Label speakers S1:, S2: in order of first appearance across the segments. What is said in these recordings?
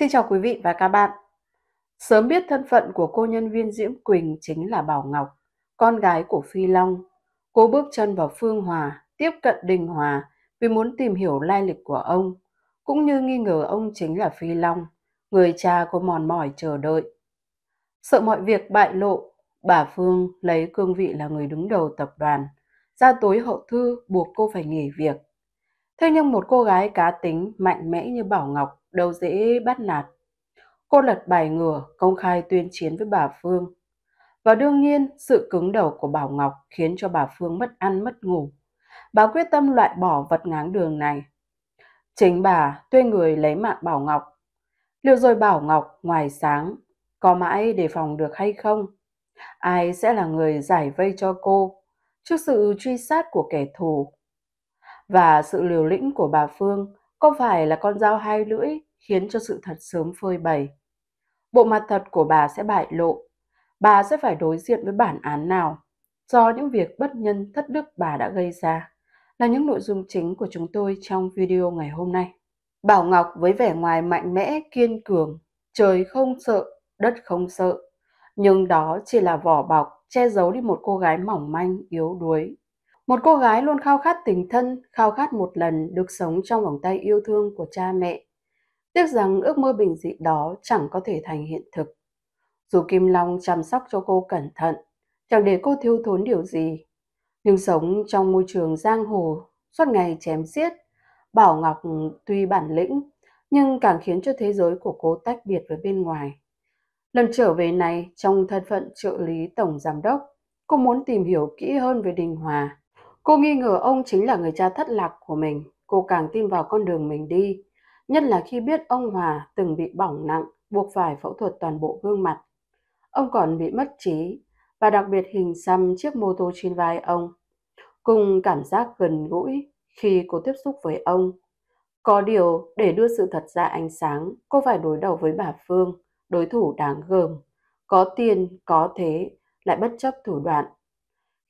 S1: Xin chào quý vị và các bạn. Sớm biết thân phận của cô nhân viên Diễm Quỳnh chính là Bảo Ngọc, con gái của Phi Long. Cô bước chân vào Phương Hòa, tiếp cận Đình Hòa vì muốn tìm hiểu lai lịch của ông, cũng như nghi ngờ ông chính là Phi Long, người cha cô mòn mỏi chờ đợi. Sợ mọi việc bại lộ, bà Phương lấy cương vị là người đứng đầu tập đoàn. Ra tối hậu thư buộc cô phải nghỉ việc Thế nhưng một cô gái cá tính mạnh mẽ như Bảo Ngọc đâu dễ bắt nạt. Cô lật bài ngửa, công khai tuyên chiến với bà Phương. Và đương nhiên, sự cứng đầu của Bảo Ngọc khiến cho bà Phương mất ăn mất ngủ. Bà quyết tâm loại bỏ vật ngáng đường này. Chính bà thuê người lấy mạng Bảo Ngọc. Liệu rồi Bảo Ngọc ngoài sáng, có mãi đề phòng được hay không? Ai sẽ là người giải vây cho cô trước sự truy sát của kẻ thù và sự liều lĩnh của bà Phương có phải là con dao hai lưỡi khiến cho sự thật sớm phơi bày. Bộ mặt thật của bà sẽ bại lộ, bà sẽ phải đối diện với bản án nào do những việc bất nhân thất đức bà đã gây ra là những nội dung chính của chúng tôi trong video ngày hôm nay. Bảo Ngọc với vẻ ngoài mạnh mẽ, kiên cường, trời không sợ, đất không sợ, nhưng đó chỉ là vỏ bọc che giấu đi một cô gái mỏng manh, yếu đuối, một cô gái luôn khao khát tình thân, khao khát một lần được sống trong vòng tay yêu thương của cha mẹ. Tiếc rằng ước mơ bình dị đó chẳng có thể thành hiện thực. Dù Kim Long chăm sóc cho cô cẩn thận, chẳng để cô thiếu thốn điều gì. Nhưng sống trong môi trường giang hồ, suốt ngày chém giết, Bảo Ngọc tuy bản lĩnh, nhưng càng khiến cho thế giới của cô tách biệt với bên ngoài. Lần trở về này, trong thân phận trợ lý tổng giám đốc, cô muốn tìm hiểu kỹ hơn về Đình Hòa, Cô nghi ngờ ông chính là người cha thất lạc của mình, cô càng tin vào con đường mình đi, nhất là khi biết ông Hòa từng bị bỏng nặng, buộc phải phẫu thuật toàn bộ gương mặt. Ông còn bị mất trí và đặc biệt hình xăm chiếc mô tô trên vai ông, cùng cảm giác gần gũi khi cô tiếp xúc với ông. Có điều, để đưa sự thật ra ánh sáng, cô phải đối đầu với bà Phương, đối thủ đáng gờm, có tiền, có thế, lại bất chấp thủ đoạn,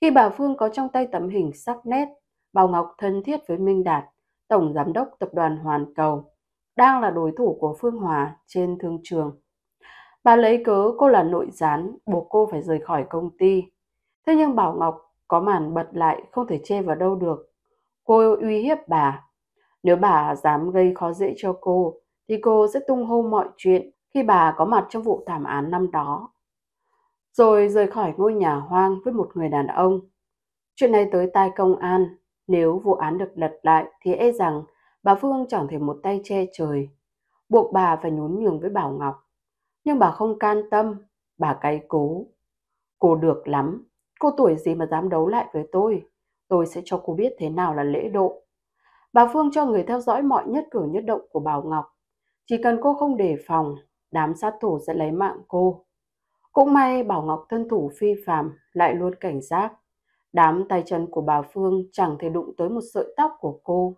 S1: khi bà Phương có trong tay tấm hình sắc nét, Bảo Ngọc thân thiết với Minh Đạt, Tổng Giám đốc Tập đoàn Hoàn Cầu, đang là đối thủ của Phương Hòa trên thương trường. Bà lấy cớ cô là nội gián, buộc cô phải rời khỏi công ty. Thế nhưng Bảo Ngọc có màn bật lại không thể che vào đâu được. Cô uy hiếp bà. Nếu bà dám gây khó dễ cho cô, thì cô sẽ tung hô mọi chuyện khi bà có mặt trong vụ thảm án năm đó rồi rời khỏi ngôi nhà hoang với một người đàn ông. Chuyện này tới tai công an, nếu vụ án được lật lại thì e rằng bà Phương chẳng thể một tay che trời, buộc bà phải nhún nhường với Bảo Ngọc. Nhưng bà không can tâm, bà cay cố. Cô được lắm, cô tuổi gì mà dám đấu lại với tôi, tôi sẽ cho cô biết thế nào là lễ độ. Bà Phương cho người theo dõi mọi nhất cử nhất động của Bảo Ngọc. Chỉ cần cô không đề phòng, đám sát thủ sẽ lấy mạng cô. Cũng may Bảo Ngọc thân thủ phi phàm lại luôn cảnh giác. Đám tay chân của bà Phương chẳng thể đụng tới một sợi tóc của cô,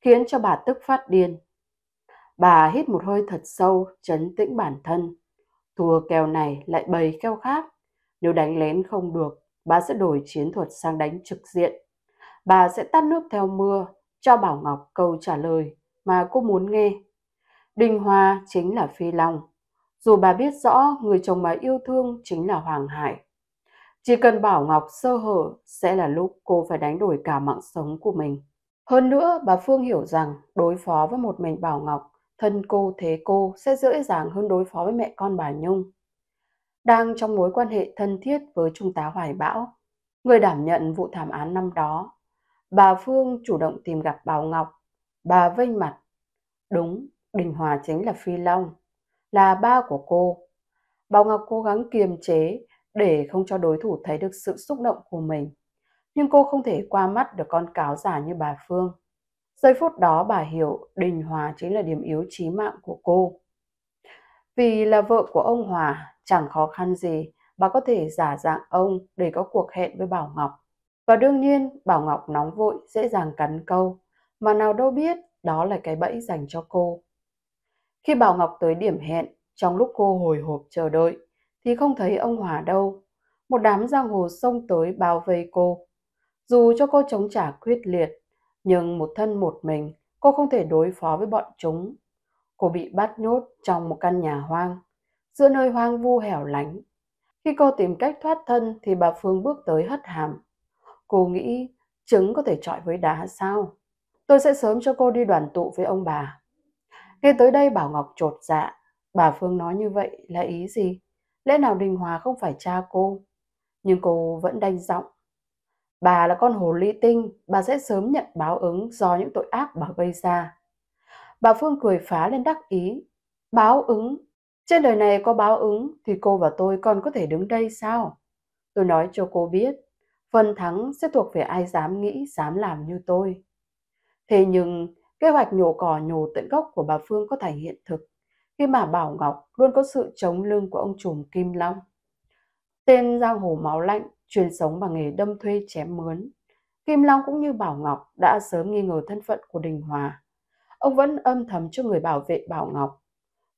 S1: khiến cho bà tức phát điên. Bà hít một hơi thật sâu, chấn tĩnh bản thân. Thua kèo này lại bày kèo khác. Nếu đánh lén không được, bà sẽ đổi chiến thuật sang đánh trực diện. Bà sẽ tắt nước theo mưa, cho Bảo Ngọc câu trả lời mà cô muốn nghe. Đinh Hoa chính là Phi Long dù bà biết rõ người chồng bà yêu thương chính là Hoàng Hải. Chỉ cần Bảo Ngọc sơ hở sẽ là lúc cô phải đánh đổi cả mạng sống của mình. Hơn nữa, bà Phương hiểu rằng đối phó với một mình Bảo Ngọc, thân cô thế cô sẽ dễ dàng hơn đối phó với mẹ con bà Nhung. Đang trong mối quan hệ thân thiết với Trung tá Hoài Bão, người đảm nhận vụ thảm án năm đó, bà Phương chủ động tìm gặp Bảo Ngọc, bà vênh mặt. Đúng, Đình Hòa chính là Phi Long là ba của cô. Bảo Ngọc cố gắng kiềm chế để không cho đối thủ thấy được sự xúc động của mình. Nhưng cô không thể qua mắt được con cáo giả như bà Phương. Giây phút đó bà hiểu Đình Hòa chính là điểm yếu chí mạng của cô. Vì là vợ của ông Hòa, chẳng khó khăn gì, bà có thể giả dạng ông để có cuộc hẹn với Bảo Ngọc. Và đương nhiên, Bảo Ngọc nóng vội, dễ dàng cắn câu, mà nào đâu biết đó là cái bẫy dành cho cô. Khi Bảo Ngọc tới điểm hẹn, trong lúc cô hồi hộp chờ đợi, thì không thấy ông Hòa đâu. Một đám giang hồ xông tới bao vây cô. Dù cho cô chống trả quyết liệt, nhưng một thân một mình, cô không thể đối phó với bọn chúng. Cô bị bắt nhốt trong một căn nhà hoang, giữa nơi hoang vu hẻo lánh. Khi cô tìm cách thoát thân thì bà Phương bước tới hất hàm. Cô nghĩ trứng có thể trọi với đá sao? Tôi sẽ sớm cho cô đi đoàn tụ với ông bà. Nghe tới đây Bảo Ngọc trột dạ, bà Phương nói như vậy là ý gì? Lẽ nào Đình Hòa không phải cha cô? Nhưng cô vẫn đanh giọng. Bà là con hồ ly tinh, bà sẽ sớm nhận báo ứng do những tội ác bà gây ra. Bà Phương cười phá lên đắc ý. Báo ứng? Trên đời này có báo ứng thì cô và tôi còn có thể đứng đây sao? Tôi nói cho cô biết, phần thắng sẽ thuộc về ai dám nghĩ, dám làm như tôi. Thế nhưng Kế hoạch nhổ cỏ nhổ tận gốc của bà Phương có thành hiện thực khi mà Bảo Ngọc luôn có sự chống lưng của ông trùm Kim Long. Tên giang hồ máu lạnh, truyền sống bằng nghề đâm thuê chém mướn. Kim Long cũng như Bảo Ngọc đã sớm nghi ngờ thân phận của Đình Hòa. Ông vẫn âm thầm cho người bảo vệ Bảo Ngọc,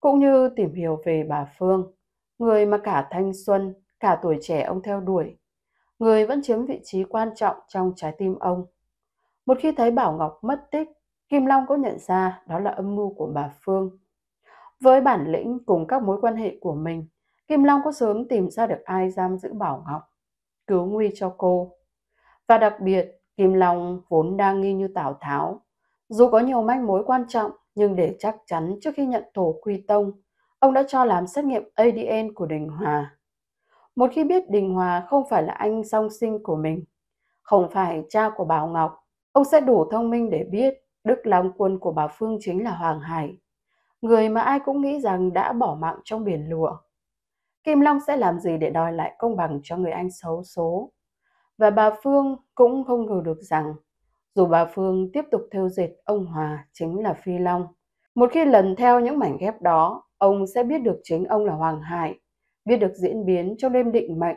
S1: cũng như tìm hiểu về bà Phương, người mà cả thanh xuân, cả tuổi trẻ ông theo đuổi. Người vẫn chiếm vị trí quan trọng trong trái tim ông. Một khi thấy Bảo Ngọc mất tích, Kim Long có nhận ra đó là âm mưu của bà Phương. Với bản lĩnh cùng các mối quan hệ của mình, Kim Long có sớm tìm ra được ai giam giữ Bảo Ngọc, cứu nguy cho cô. Và đặc biệt, Kim Long vốn đang nghi như Tào Tháo. Dù có nhiều manh mối quan trọng, nhưng để chắc chắn trước khi nhận thổ quy tông, ông đã cho làm xét nghiệm ADN của Đình Hòa. Một khi biết Đình Hòa không phải là anh song sinh của mình, không phải cha của Bảo Ngọc, ông sẽ đủ thông minh để biết Đức Long Quân của bà Phương chính là Hoàng Hải, người mà ai cũng nghĩ rằng đã bỏ mạng trong biển lụa. Kim Long sẽ làm gì để đòi lại công bằng cho người anh xấu số? Và bà Phương cũng không ngờ được rằng, dù bà Phương tiếp tục theo dệt ông Hòa chính là Phi Long, một khi lần theo những mảnh ghép đó, ông sẽ biết được chính ông là Hoàng Hải, biết được diễn biến trong đêm định mệnh,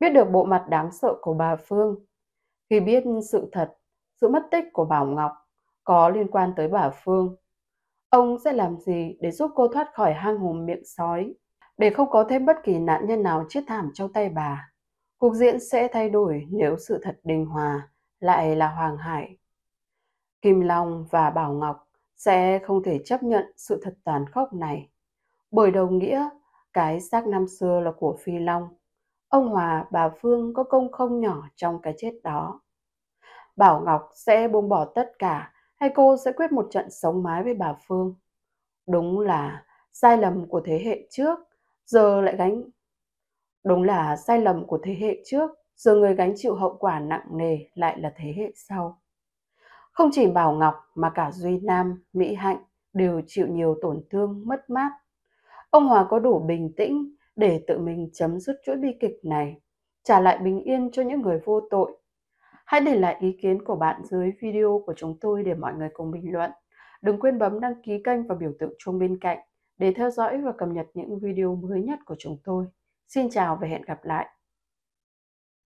S1: biết được bộ mặt đáng sợ của bà Phương. Khi biết sự thật, sự mất tích của Bảo Ngọc, có liên quan tới bà Phương. Ông sẽ làm gì để giúp cô thoát khỏi hang hùm miệng sói, để không có thêm bất kỳ nạn nhân nào chết thảm trong tay bà. Cuộc diễn sẽ thay đổi nếu sự thật đình hòa lại là Hoàng Hải. Kim Long và Bảo Ngọc sẽ không thể chấp nhận sự thật tàn khốc này. Bởi đồng nghĩa, cái xác năm xưa là của Phi Long. Ông Hòa, bà Phương có công không nhỏ trong cái chết đó. Bảo Ngọc sẽ buông bỏ tất cả hay cô sẽ quyết một trận sống mái với bà Phương. Đúng là sai lầm của thế hệ trước, giờ lại gánh. Đúng là sai lầm của thế hệ trước, giờ người gánh chịu hậu quả nặng nề lại là thế hệ sau. Không chỉ Bảo Ngọc mà cả Duy Nam, Mỹ Hạnh đều chịu nhiều tổn thương, mất mát. Ông Hòa có đủ bình tĩnh để tự mình chấm dứt chuỗi bi kịch này, trả lại bình yên cho những người vô tội Hãy để lại ý kiến của bạn dưới video của chúng tôi để mọi người cùng bình luận. Đừng quên bấm đăng ký kênh và biểu tượng chuông bên cạnh để theo dõi và cập nhật những video mới nhất của chúng tôi. Xin chào và hẹn gặp lại!